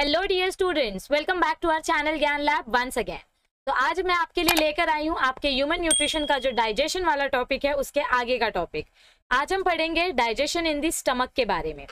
Hello dear students welcome back to our channel Gyan lab once again तो आज मैं आपके लिए लेकर आई हूँ आपके ह्यूमन न्यूट्रिशन का जो डाइजेशन वाला टॉपिक है उसके आगे का टॉपिक आज हम पढ़ेंगे डाइजेशन इन दी स्टमक के बारे में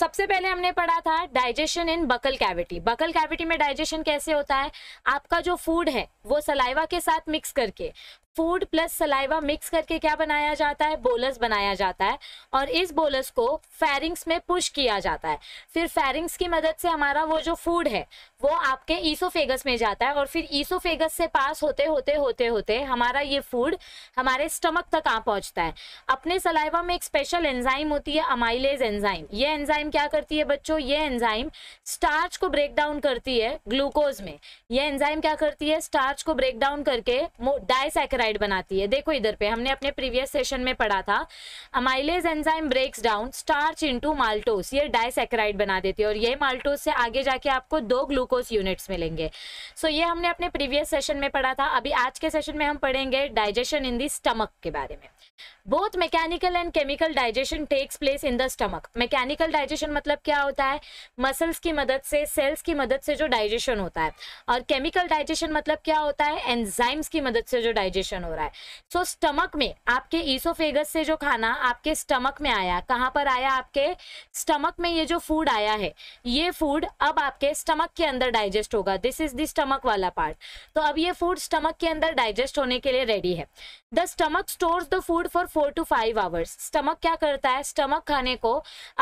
सबसे पहले हमने पढ़ा था digestion in buccal cavity buccal cavity में डाइजेशन कैसे होता है आपका जो फूड है वो सलाइवा के साथ मिक्स करके फूड प्लस सलाइवा मिक्स करके क्या बनाया जाता है बोलस बनाया जाता है और इस बोलस को फेरिंग्स में पुश किया जाता है फिर फेरिंग्स की मदद से हमारा वो जो फूड है वो आपके ईसोफेगस में जाता है और फिर ईसोफेगस से पास होते होते होते होते हमारा ये फूड हमारे स्टमक तक आ पहुंचता है अपने सलाइवा में एक स्पेशल एंजाइम होती है अमाइलेज एंजाइम ये एंजाइम क्या करती है बच्चों ये एंजाइम स्टार्च को ब्रेक डाउन करती है ग्लूकोज में ये एंजाइम क्या करती है स्टार्च को ब्रेक डाउन करके डायसेकर क्लोराइड बनाती है देखो इधर पे हमने अपने प्रीवियस सेशन में पढ़ा था amylase enzyme breaks down starch into maltose ये डाइसेक्राइड बना देती है और ये माल्टोस से आगे जाके आपको दो ग्लूकोज यूनिट्स मिलेंगे सो so, ये हमने अपने प्रीवियस सेशन में पढ़ा था अभी आज के सेशन में हम पढ़ेंगे डाइजेशन इन दी स्टमक के बारे में both mechanical and chemical digestion takes place in the stomach mechanical digestion मतलब क्या होता है मसल्स की मदद से सेल्स की मदद से जो डाइजेशन होता है और केमिकल डाइजेशन मतलब क्या होता है एंजाइम्स की मदद से जो डाइजेशन डाइजेशन हो रहा है सो so, स्टमक में आपके ईसोफेगस से जो खाना आपके स्टमक में आया कहाँ पर आया आपके स्टमक में ये जो फूड आया है ये फूड अब आपके स्टमक के अंदर डाइजेस्ट होगा दिस इज द स्टमक वाला पार्ट तो अब ये फूड स्टमक के अंदर डाइजेस्ट होने के लिए रेडी है the stomach store the food for four to five hours stomach क्या करता है स्टमक खाने को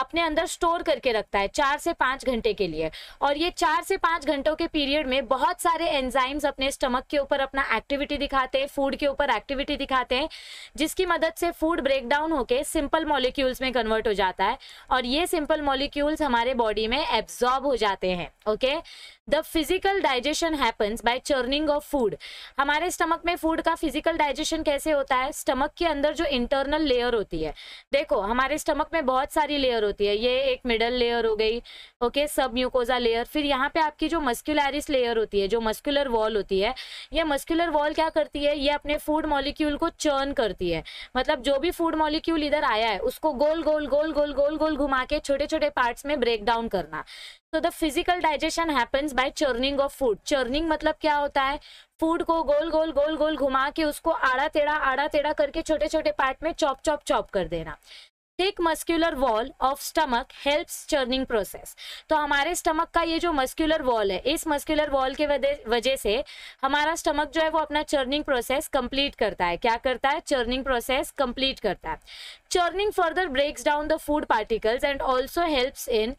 अपने अंदर स्टोर करके रखता है चार से पाँच घंटे के लिए और ये चार से पाँच घंटों के पीरियड में बहुत सारे एंजाइम्स अपने स्टमक के ऊपर अपना एक्टिविटी दिखाते हैं फूड के ऊपर एक्टिविटी दिखाते हैं जिसकी मदद से फूड ब्रेकडाउन होकर सिंपल मॉलिक्यूल्स में कन्वर्ट हो जाता है और ये सिंपल मॉलिक्यूल्स हमारे बॉडी में एब्जॉर्ब हो जाते हैं okay the physical digestion happens by churning of food हमारे स्टमक में फूड का फिजिकल डाइजेशन कैसे होता है स्टमक के अंदर जो इंटरनल लेयर होती है देखो हमारे स्टमक में बहुत सारी लेयर होती है ये एक मिडल लेयर हो गई ओके सब म्यूकोजा लेयर फिर यहाँ पे आपकी जो मस्क्यूलरिस लेयर होती है जो मस्क्यूलर वॉल होती है ये मस्क्यूलर वॉल क्या करती है ये अपने फूड मॉलिक्यूल को चर्न करती है मतलब जो भी फूड मॉलिक्यूल इधर आया है उसको गोल गोल गोल गोल गोल गोल घुमा के छोटे छोटे पार्ट्स में ब्रेक डाउन करना तो the physical digestion happens by churning of food churning मतलब क्या होता है फूड को गोल गोल गोल गोल घुमा के उसको आड़ा टेढ़ा आड़ा टेढ़ा करके छोटे छोटे पार्ट में चॉप चॉप चॉप कर देना thick muscular wall of stomach helps churning process तो हमारे स्टमक का ये जो मस्क्यूलर वॉल है इस मस्क्यूलर वॉल के वजह से हमारा स्टमक जो है वो अपना चर्निंग प्रोसेस कंप्लीट करता है क्या करता है चर्निंग प्रोसेस कंप्लीट करता है churning further breaks down the food particles and also helps in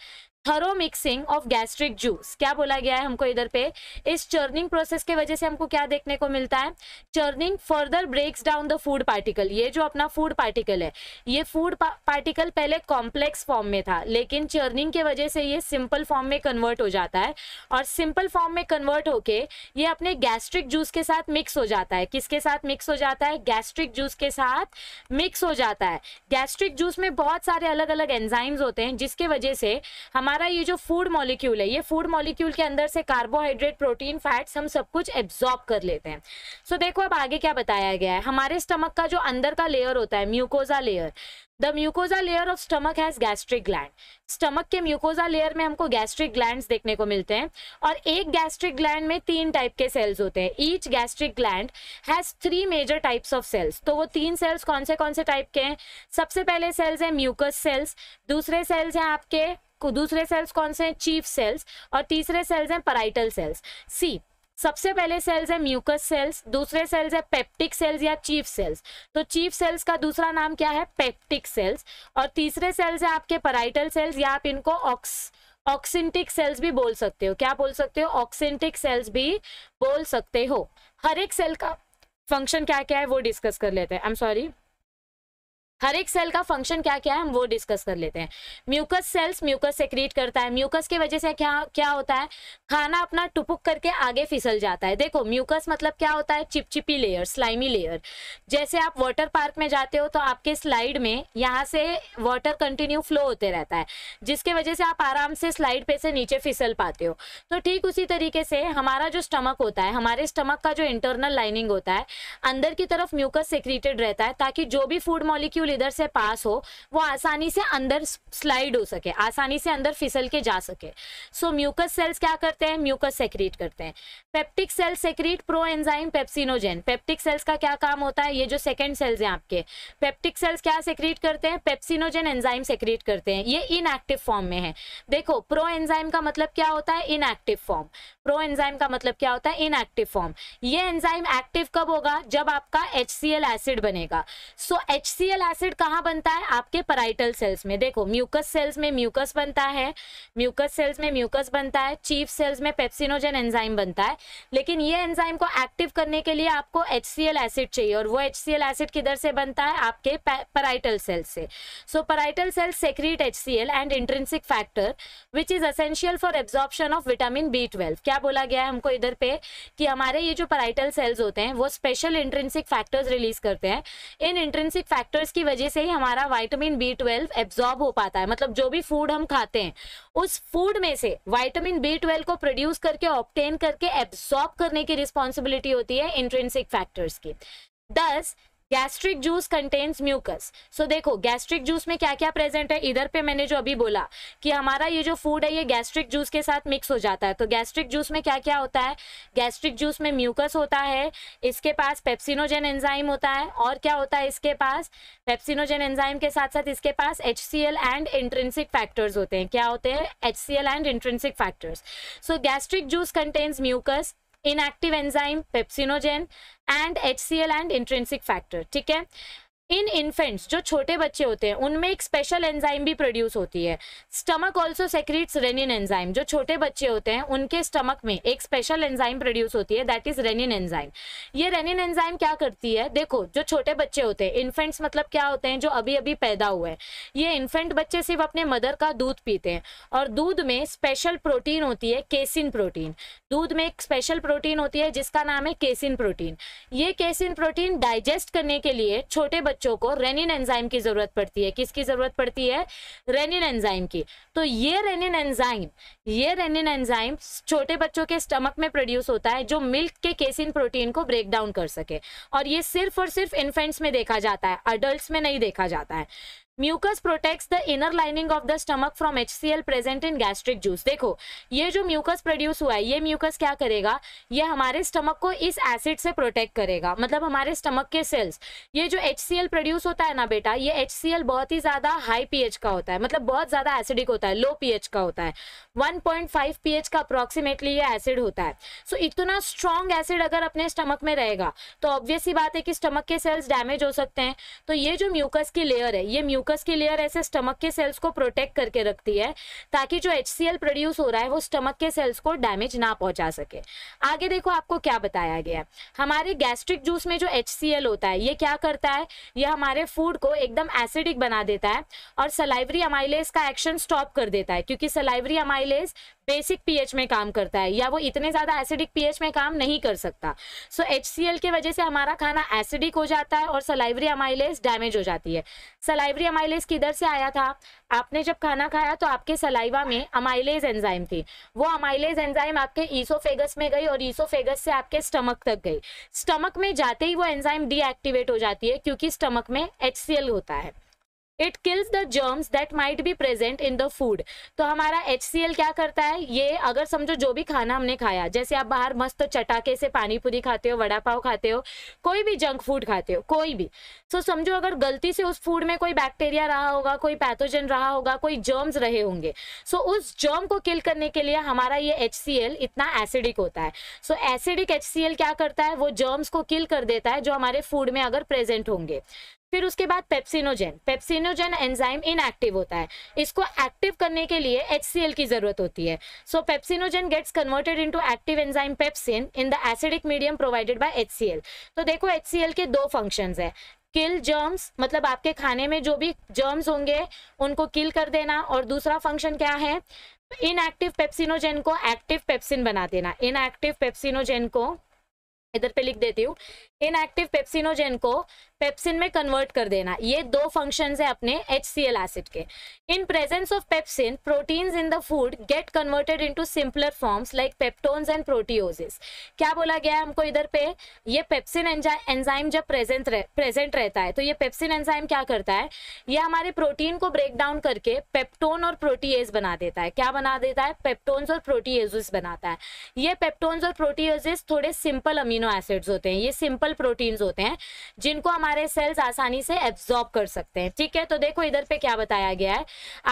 thorough mixing of gastric juice क्या बोला गया है हमको इधर पे इस चर्निंग प्रोसेस के वजह से हमको क्या देखने को मिलता है churning further breaks down the food particle ये जो अपना फूड पार्टिकल है ये फूड पार्टिकल पहले कॉम्प्लेक्स फॉर्म में था लेकिन चर्निंग के वजह से ये सिंपल फॉर्म में कन्वर्ट हो जाता है और सिंपल फॉर्म में कन्वर्ट होके ये अपने गैस्ट्रिक जूस के साथ मिक्स हो जाता है किसके साथ मिक्स हो जाता है गैस्ट्रिक जूस के साथ मिक्स हो जाता है गैस्ट्रिक जूस में बहुत सारे अलग अलग एंजाइम्स होते हैं जिसके वजह से हमारे हमारा ये जो फूड मॉलिक्यूल है ये फूड मॉलिक्यूल के अंदर से कार्बोहाइड्रेट प्रोटीन फैट्स हम सब कुछ एब्जॉर्ब कर लेते हैं सो so, देखो अब आगे क्या बताया गया है हमारे स्टमक का जो अंदर का लेयर होता है mucosa layer the mucosa layer of stomach has gastric gland stomach के म्यूकोजा लेयर में हमको गैस्ट्रिक ग्लैंड देखने को मिलते हैं और एक गैस्ट्रिक ग्लैंड में तीन टाइप के सेल्स होते हैं each gastric gland has three major types of cells तो वो तीन सेल्स कौन से कौन से टाइप के हैं सबसे पहले सेल्स हैं म्यूकस सेल्स दूसरे सेल्स हैं आपके दूसरे सेल्स कौन से हैं चीफ सेल्स और तीसरे सेल्स हैं पराइटल सेल्स सी सबसे पहले सेल्स है म्यूकस सेल्स दूसरे सेल्स है पेप्टिक सेल्स या चीफ सेल्स तो चीफ सेल्स का दूसरा नाम क्या है पेप्टिक सेल्स और तीसरे सेल्स है आपके पराइटल सेल्स या आप इनको ऑक्स ऑक्सेंटिक सेल्स भी बोल सकते हो क्या बोल सकते हो ऑक्सेंटिक सेल्स भी बोल सकते हो हर एक सेल का फंक्शन क्या क्या है वो डिस्कस कर लेते हैं आई एम सॉरी हर एक सेल का फंक्शन क्या क्या है हम वो डिस्कस कर लेते हैं म्यूकस सेल्स म्यूकस सेक्रीट करता है म्यूकस की वजह से क्या क्या होता है खाना अपना टुपुक करके आगे फिसल जाता है देखो म्यूकस मतलब क्या होता है चिपचिपी लेयर स्लाइमी लेयर जैसे आप वाटर पार्क में जाते हो तो आपके स्लाइड में यहाँ से वाटर कंटिन्यू फ्लो होते रहता है जिसके वजह से आप आराम से स्लाइड पे से नीचे फिसल पाते हो तो ठीक उसी तरीके से हमारा जो स्टमक होता है हमारे स्टमक का जो इंटरनल लाइनिंग होता है अंदर की तरफ म्यूकस सेक्रीटेड रहता है ताकि जो भी फूड मॉलिक्यूल इधर से पास हो वो आसानी से अंदर स्लाइड हो सके आसानी से अंदर फिसल के जा सके सो म्यूकस सेल्स क्या करते हैं म्यूकस सेक्रीट करते हैं peptic cells secrete proenzyme pepsinogen peptic cells का क्या काम होता है ये जो सेकेंड सेल्स हैं आपके पेप्टिक सेल्स क्या सेक्रीट करते हैं पेप्सिनोजेन एंजाइम सेक्रीट करते हैं ये इनएक्टिव फॉर्म में है देखो प्रो एंजाइम का मतलब क्या होता है इनएक्टिव फॉर्म प्रो एंजाइम का मतलब क्या होता है इनएक्टिव फॉर्म ये एंजाइम एक्टिव कब होगा जब आपका एच एसिड बनेगा सो एच एसिड एसिड कहाँ बनता है आपके पराइटल सेल्स में देखो म्यूकस सेल्स में म्यूकस बनता है म्यूकस सेल्स में म्यूकस बनता है चीफ सेल्स में पेप्सिनोजन एंजाइम बनता है लेकिन ये एंजाइम को एक्टिव करने के लिए आपको एच एसिड चाहिए और वो एच एसिड किधर से बनता है आपके पराइटल सेल्स से so parietal cells secrete H and intrinsic factor which is essential for absorption of vitamin B क्या बोला गया है हमको इधर पे कि हमारे ये जो पराइटल सेल्स होते हैं वो स्पेशल इंट्रेंसिक फैक्टर्स रिलीज करते हैं इन इंट्रेंसिक फैक्टर्स की वजह से ही हमारा वाइटामिन बी ट्वेल्व एब्जॉर्ब हो पाता है मतलब जो भी फूड हम खाते हैं उस फूड में से वाइटामिन बी ट्वेल्व को प्रोड्यूस करके ऑप्टेन करके एब्जॉर्ब करने की रिस्पॉन्सिबिलिटी होती है इंट्रेंसिक फैक्टर्स की thus gastric juice contains mucus so देखो गैस्ट्रिक जूस में क्या क्या प्रेजेंट है इधर पे मैंने जो अभी बोला कि हमारा ये जो फूड है ये गैस्ट्रिक जूस के साथ मिक्स हो जाता है तो गैस्ट्रिक जूस में क्या क्या होता है गैस्ट्रिक जूस में म्यूकस होता है इसके पास पेप्सिनोजेन एंजाइम होता है और क्या होता है इसके पास पेप्सिनोजन एंजाइम के साथ साथ इसके पास एच एंड इंट्रेंसिक फैक्टर्स होते हैं क्या होते हैं H and intrinsic factors so gastric juice contains mucus inactive enzyme pepsinogen and L and intrinsic factor ठीक है इन इन्फेंट्स जो छोटे बच्चे होते हैं उनमें एक स्पेशल एंजाइम भी प्रोड्यूस होती है stomach also secretes rennin enzyme जो छोटे बच्चे होते हैं उनके स्टमक में एक स्पेशल एंजाइम प्रोड्यूस होती है दैट इज रेनिन एंजाइम ये रेनिन एंजाइम क्या करती है देखो जो छोटे बच्चे होते हैं इन्फेंट्स मतलब क्या होते हैं जो अभी अभी पैदा हुए हैं ये इन्फेंट बच्चे सिर्फ अपने मदर का दूध पीते हैं और दूध में स्पेशल प्रोटीन होती है केसिन प्रोटीन दूध में एक स्पेशल प्रोटीन होती है जिसका नाम है केसिन प्रोटीन ये केसिन प्रोटीन डाइजेस्ट करने के लिए छोटे बच्चों को रेनिन एंजाइम की जरूरत पड़ती है किसकी जरूरत पड़ती है रेनिन एंजाइम की तो ये रेनिन एंजाइम ये रेनिन एंजाइम छोटे बच्चों के स्टमक में प्रोड्यूस होता है जो मिल्क के केसिन प्रोटीन को ब्रेक डाउन कर सके और ये सिर्फ और सिर्फ इन्फेंट्स में देखा जाता है अडल्ट में नहीं देखा जाता है mucus protects the inner lining of the stomach from H present in gastric juice देखो ये जो म्यूकस प्रोड्यूस हुआ है ये म्यूकस क्या करेगा ये हमारे स्टमक को इस एसिड से प्रोटेक्ट करेगा मतलब हमारे स्टमक के सेल्स ये जो एच प्रोड्यूस होता है ना बेटा ये एच बहुत ही ज्यादा हाई पीएच का होता है मतलब बहुत ज्यादा एसिडिक होता है लो पीएच का होता है 1.5 पीएच का अप्रोक्सीमेटली ये एसिड होता है सो so, इतना स्ट्रॉन्ग एसिड अगर अपने स्टमक में रहेगा तो ऑब्वियस ही बात है कि स्टमक के सेल्स डैमेज हो सकते हैं तो ये जो म्यूकस की लेयर है ये म्यूकस म्यूकस की लेयर ऐसे स्टमक के सेल्स को प्रोटेक्ट करके रखती है ताकि जो एच प्रोड्यूस हो रहा है वो स्टमक के सेल्स को डैमेज ना पहुंचा सके आगे देखो आपको क्या बताया गया हमारे गैस्ट्रिक जूस में जो एच होता है ये क्या करता है ये हमारे फूड को एकदम एसिडिक बना देता है और सलाइवरी अमाइलेज का एक्शन स्टॉप कर देता है क्योंकि सलाइवरी अमाइलेज बेसिक पीएच में काम करता है या वो इतने ज़्यादा एसिडिक पीएच में काम नहीं कर सकता सो एच के वजह से हमारा खाना एसिडिक हो जाता है और सलाइवरी अमाइलेस डैमेज हो जाती है सलाइवरी अमाइलेस किधर से आया था आपने जब खाना खाया तो आपके सलाइवा में अमाइलेज एंजाइम थी वो अमाइलेज एंजाइम आपके ईसोफेगस में गई और ईसोफेगस से आपके स्टमक तक गई स्टमक में जाते ही वो एंजाइम डीएक्टिवेट हो जाती है क्योंकि स्टमक में एच होता है it kills the germs that might be present in the food तो हमारा एच क्या करता है ये अगर समझो जो भी खाना हमने खाया जैसे आप बाहर मस्त चटाके से पानीपुरी खाते हो वड़ा पाव खाते हो कोई भी जंक फूड खाते हो कोई भी सो so, समझो अगर गलती से उस फूड में कोई बैक्टीरिया रहा होगा कोई पैथोजन रहा होगा कोई जर्म्स रहे होंगे सो so, उस जर्म को किल करने के लिए हमारा ये एच इतना एसिडिक होता है सो एसिडिक एच क्या करता है वो जर्म्स को किल कर देता है जो हमारे फूड में अगर प्रेजेंट होंगे फिर उसके बाद पेप्सिनोजेन पेप्सिनोजेन एंजाइम इनएक्टिव होता है इसको एक्टिव करने के लिए एच की जरूरत होती है so pepsinogen gets converted into active enzyme pepsin in the acidic medium provided by H तो देखो एच के दो फंक्शंस है किल जर्म्स मतलब आपके खाने में जो भी जर्म्स होंगे उनको किल कर देना और दूसरा फंक्शन क्या है इनएक्टिव पेप्सिनोजेन को एक्टिव पेप्सिन बना देना इनएक्टिव पेप्सिनोजेन को इधर पे लिख देती हूँ इन एक्टिव पेप्सिनोजेन को पेप्सिन में कन्वर्ट कर देना ये दो फंक्शन है अपने एच सी एल एसिड के in presence of pepsin proteins in the food get converted into simpler forms like peptones and proteoses क्या बोला गया है हमको इधर पे ये पेप्सिन एंजाइम जब प्रेजेंट रह, प्रेजेंट रहता है तो ये पेप्सिन एंजाइम क्या करता है ये हमारे प्रोटीन को ब्रेक डाउन करके पेप्टोन और प्रोटीएज बना देता है क्या बना देता है पेप्टोन्स और प्रोटीएजिस बनाता है ये पेप्टोन्स और प्रोटीएजिस थोड़े सिंपल अमीन अमीनो एसिड्स होते हैं ये सिंपल प्रोटीन्स होते हैं जिनको हमारे सेल्स आसानी से एब्जॉर्ब कर सकते हैं ठीक है तो देखो इधर पे क्या बताया गया है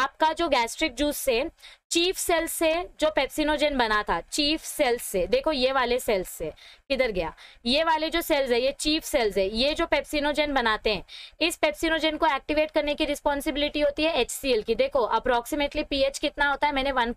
आपका जो गैस्ट्रिक जूस से चीफ सेल्स से जो पेप्सिनोजेन बना था चीफ सेल्स से देखो ये वाले सेल्स से किधर गया ये वाले जो सेल्स है ये चीफ सेल्स है ये जो पेप्सिनोजेन बनाते हैं इस पेप्सिनोजेन को एक्टिवेट करने की रिस्पॉन्सिबिलिटी होती है एच की देखो अप्रोक्सीमेटली पीएच कितना होता है मैंने वन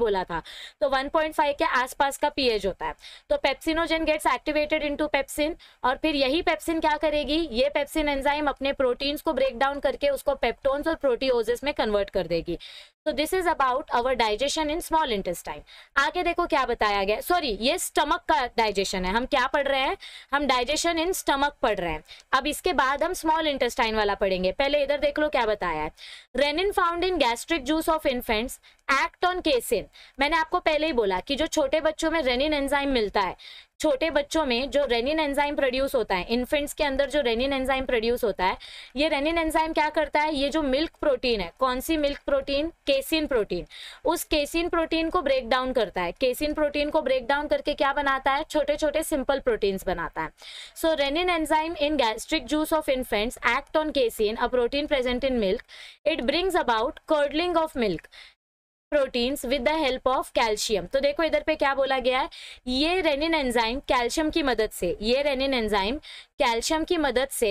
बोला था तो वन के आसपास का पीएच होता है तो pepsinogen gets activated in pepsin और फिर यही पेप्सिन क्या करेगी ये पेप्सिन एंजाइम अपने प्रोटीन्स को ब्रेक डाउन करके उसको पेप्टोन्स और प्रोटीओजेस में कन्वर्ट कर देगी तो this is about our digestion in small intestine आगे देखो क्या बताया गया सॉरी ये स्टमक का डाइजेशन है हम क्या पढ़ रहे हैं हम डाइजेशन इन स्टमक पढ़ रहे हैं अब इसके बाद हम स्मॉल इंटेस्टाइन वाला पढ़ेंगे पहले इधर देख लो क्या बताया है rennin found in gastric juice of infants act on casein मैंने आपको पहले ही बोला कि जो छोटे बच्चों में रेनिन एंजाइम मिलता है छोटे बच्चों में जो रेनिन एंजाइम प्रोड्यूस होता है इन्फेंट्स के अंदर जो रेनिन एंजाइम प्रोड्यूस होता है ये रेनिन एंजाइम क्या करता है ये जो मिल्क प्रोटीन है कौन सी मिल्क प्रोटीन केसिन प्रोटीन उस केसिन प्रोटीन को ब्रेक डाउन करता है केसिन प्रोटीन को ब्रेक डाउन करके क्या बनाता है छोटे छोटे सिंपल प्रोटीन्स बनाता है so rennin enzyme in gastric juice of infants act on casein a protein present in milk it brings about curdling of milk proteins with the help of calcium तो देखो इधर पे क्या बोला गया है ये रेनिन एंजाइम कैल्शियम की मदद से ये रेनिन एंजाइम कैल्शियम की मदद से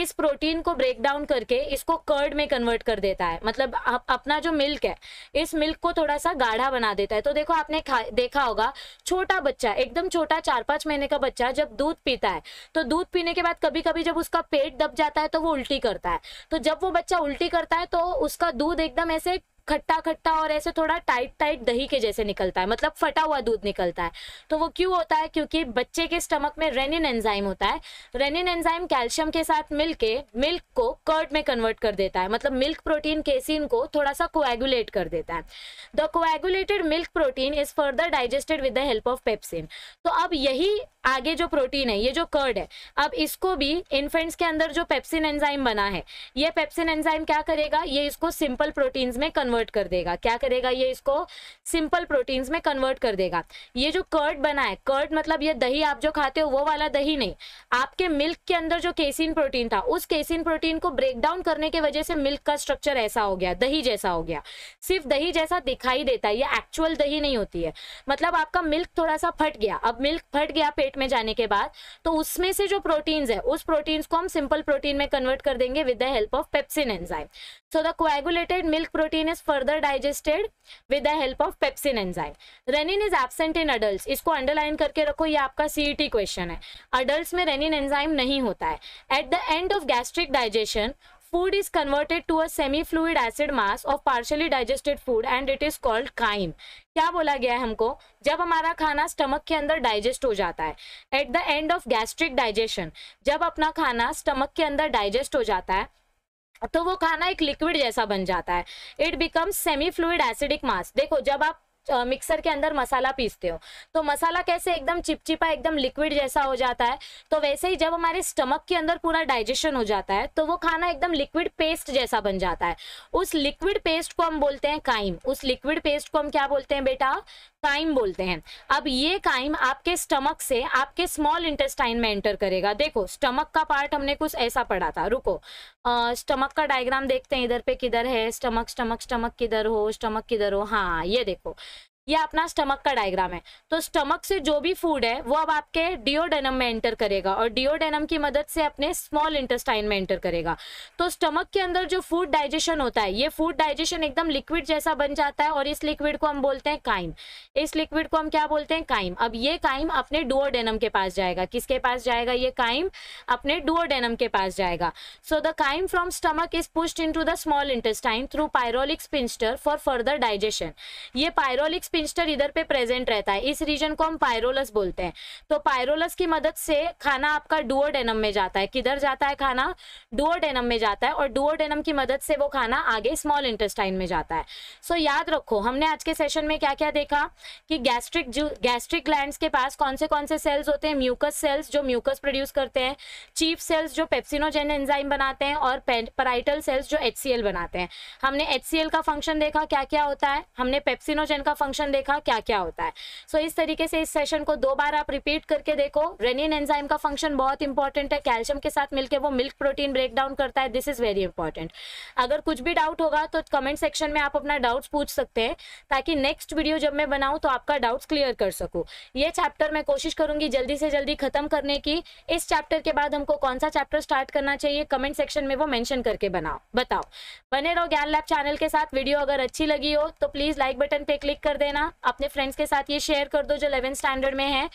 इस प्रोटीन को ब्रेक डाउन करके इसको कर्ड में कन्वर्ट कर देता है मतलब आप अपना जो मिल्क है इस मिल्क को थोड़ा सा गाढ़ा बना देता है तो देखो आपने देखा होगा छोटा बच्चा एकदम छोटा चार पाँच महीने का बच्चा जब दूध पीता है तो दूध पीने के बाद कभी कभी जब उसका पेट दब जाता है तो वो उल्टी करता है तो जब वो बच्चा उल्टी करता है तो उसका दूध एकदम ऐसे खट्टा खट्टा और ऐसे थोड़ा टाइट टाइट दही के जैसे निकलता है मतलब फटा हुआ दूध निकलता है तो वो क्यों होता है क्योंकि बच्चे के स्टमक में रेनिन एंजाइम होता है रेनिन एंजाइम कैल्शियम के साथ मिलके मिल्क को कर्ड में कन्वर्ट कर देता है मतलब मिल्क प्रोटीन केसिन को थोड़ा सा कोएगुलेट कर देता है the coagulated milk protein is further digested with the help of pepsin तो अब यही आगे जो प्रोटीन है ये जो कर्ड है अब इसको भी इन्फेंट्स के अंदर जो पेप्सिन एंजाइम बना है ये पेप्सिन एंजाइम क्या करेगा ये इसको सिंपल प्रोटीन्स में कन्वर्ट कन्वर्ट कर देगा क्या करेगा ये इसको सिंपल प्रोटीन्स में कन्वर्ट कर देगा ये जो कर्ड बना है कर्ड मतलब ये दही आप जो खाते हो वो वाला दही नहीं आपके मिल्क के अंदर जो केसिन प्रोटीन था उस केसिन प्रोटीन को ब्रेक डाउन करने की वजह से मिल्क का स्ट्रक्चर ऐसा हो गया दही जैसा हो गया सिर्फ दही जैसा दिखाई देता है ये एक्चुअल दही नहीं होती है मतलब आपका मिल्क थोड़ा सा फट गया अब मिल्क फट गया पेट में जाने के बाद तो उसमें से जो प्रोटीन्स है उस प्रोटीन्स को हम सिंपल प्रोटीन में कन्वर्ट कर देंगे with the help of pepsin enzyme so the coagulated milk protein is further digested with the help of pepsin enzyme. Renin is absent in adults. इसको underline करके रखो ये आपका CET question है Adults में renin enzyme नहीं होता है At the end of gastric digestion, food is converted to a semi-fluid acid mass of partially digested food and it is called chyme. क्या बोला गया है हमको जब हमारा खाना स्टमक के अंदर डाइजेस्ट हो जाता है at the end of gastric digestion जब अपना खाना स्टमक के अंदर डाइजेस्ट हो जाता है तो वो खाना एक लिक्विड जैसा बन जाता है it becomes semi fluid acidic mass देखो जब आप मिक्सर के अंदर मसाला पीसते हो तो मसाला कैसे एकदम चिपचिपा एकदम लिक्विड जैसा हो जाता है तो वैसे ही जब हमारे स्टमक के अंदर पूरा डाइजेशन हो जाता है तो वो खाना एकदम लिक्विड पेस्ट जैसा बन जाता है उस लिक्विड पेस्ट को हम बोलते हैं काइम उस लिक्विड पेस्ट को हम क्या बोलते हैं बेटा काइम बोलते हैं अब ये काइम आपके स्टमक से आपके स्मॉल इंटेस्टाइन में एंटर करेगा देखो स्टमक का पार्ट हमने कुछ ऐसा पढ़ा था रुको आ, स्टमक का डायग्राम देखते हैं इधर पे किधर है स्टमक स्टमक स्टमक किधर हो स्टमक किधर हो हाँ ये देखो ये अपना स्टमक का डायग्राम है तो स्टमक से जो भी फूड है वो अब आपके डिओडेनम में एंटर करेगा और डिओडेनम की मदद से अपने स्मॉल इंटेस्टाइन में एंटर करेगा तो स्टमक के अंदर जो फूड डाइजेशन होता है ये फूड डाइजेशन एकदम लिक्विड जैसा बन जाता है और इस लिक्विड को हम बोलते हैं काइम इस लिक्विड को हम क्या बोलते हैं काइम अब ये काइम अपने डुओडेनम के पास जाएगा किसके पास जाएगा ये काइम अपने डुओडेनम के पास जाएगा so the chyme from stomach is pushed in the small intestine through pyloric sphincter for further digestion ये पायरोलिक स्पिंस्टर इधर पे प्रेजेंट रहता है इस रीजन को हम पायरोलस बोलते हैं तो पायरोलस की मदद से खाना आपका डुओडेनम में जाता है किधर जाता है खाना डुओडेनम में जाता है और डुओडेनम की मदद से वो खाना आगे स्मॉल इंटेस्टाइन में जाता है सो so, याद रखो हमने आज के सेशन में क्या क्या देखा कि गैस्ट्रिक गैस्ट्रिक ग्लैंड के पास कौन से कौन से सेल्स होते हैं म्यूकस सेल्स जो म्यूकस प्रोड्यूस करते हैं चीफ सेल्स जो पेप्सिनोजेन एंजाइम बनाते हैं और पराइटल सेल्स जो एच बनाते हैं हमने एच का फंक्शन देखा क्या क्या होता है हमने पेप्सिनोजेन का फंक्शन रिएक्शन देखा क्या क्या होता है सो so, इस तरीके से इस सेशन को दो बार आप रिपीट करके देखो रेनिन एंजाइम का फंक्शन बहुत इंपॉर्टेंट है कैल्शियम के साथ मिलकर वो मिल्क प्रोटीन ब्रेक डाउन करता है दिस इज वेरी इंपॉर्टेंट अगर कुछ भी डाउट होगा तो कमेंट सेक्शन में आप अपना डाउट्स पूछ सकते हैं ताकि नेक्स्ट वीडियो जब मैं बनाऊँ तो आपका डाउट्स क्लियर कर सकूँ ये चैप्टर मैं कोशिश करूंगी जल्दी से जल्दी खत्म करने की इस चैप्टर के बाद हमको कौन सा चैप्टर स्टार्ट करना चाहिए कमेंट सेक्शन में वो मेंशन करके बनाओ बताओ बने रहो ज्ञान लैब चैनल के साथ वीडियो अगर अच्छी लगी हो तो प्लीज लाइक बटन पे क्लिक कर देना देना अपने फ्रेंड्स के साथ ये शेयर कर दो जो इलेवन स्टैंडर्ड में है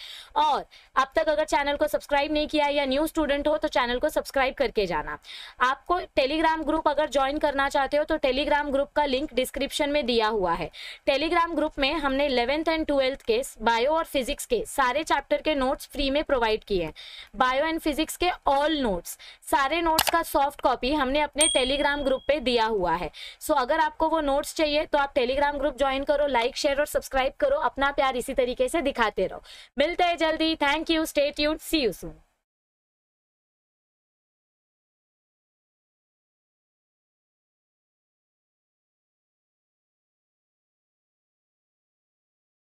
और अब तक अगर चैनल को सब्सक्राइब नहीं किया या न्यू स्टूडेंट हो तो चैनल को सब्सक्राइब करके जाना आपको टेलीग्राम ग्रुप अगर ज्वाइन करना चाहते हो तो टेलीग्राम ग्रुप का लिंक डिस्क्रिप्शन में दिया हुआ है टेलीग्राम ग्रुप में हमने इलेवेंथ एंड ट्वेल्थ के बायो और फिजिक्स के सारे चैप्टर के नोट्स फ्री में प्रोवाइड किए हैं बायो एंड फिजिक्स के ऑल नोट्स सारे नोट्स का सॉफ्ट कॉपी हमने अपने टेलीग्राम ग्रुप पे दिया हुआ है सो so, अगर आपको वो नोट्स चाहिए तो आप टेलीग्राम ग्रुप ज्वाइन करो लाइक शेयर और सब्सक्राइब करो अपना प्यार इसी तरीके से दिखाते रहो मिलते हैं जल्दी thank you state you see you soon